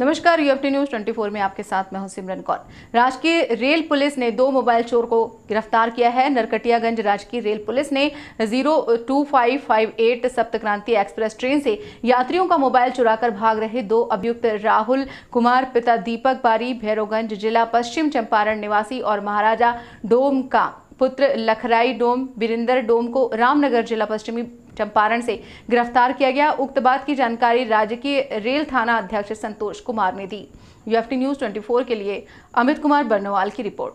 नमस्कार UFT news 24 में आपके साथ मैं हूं सिमरन कौर राजकीय रेल पुलिस ने दो मोबाइल चोर को गिरफ्तार किया है नरकटियागंज राजकीय रेल पुलिस ने 02558 सप्त क्रांति एक्सप्रेस ट्रेन से यात्रियों का मोबाइल चुराकर भाग रहे दो अभियुक्त राहुल कुमार पिता दीपक बारी भैरोगंज जिला पश्चिम चंपारण निवासी और महाराजा डोम का पुत्र लखराई डोम बिरिंदर डोम को रामनगर जिला पश्चिमी चंपारण से गिरफ्तार किया गया उक्त बात की जानकारी राज्य के रेल थाना अध्यक्ष संतोष कुमार ने दी यूएफटी न्यूज 24 के लिए अमित कुमार बर्नवाल की रिपोर्ट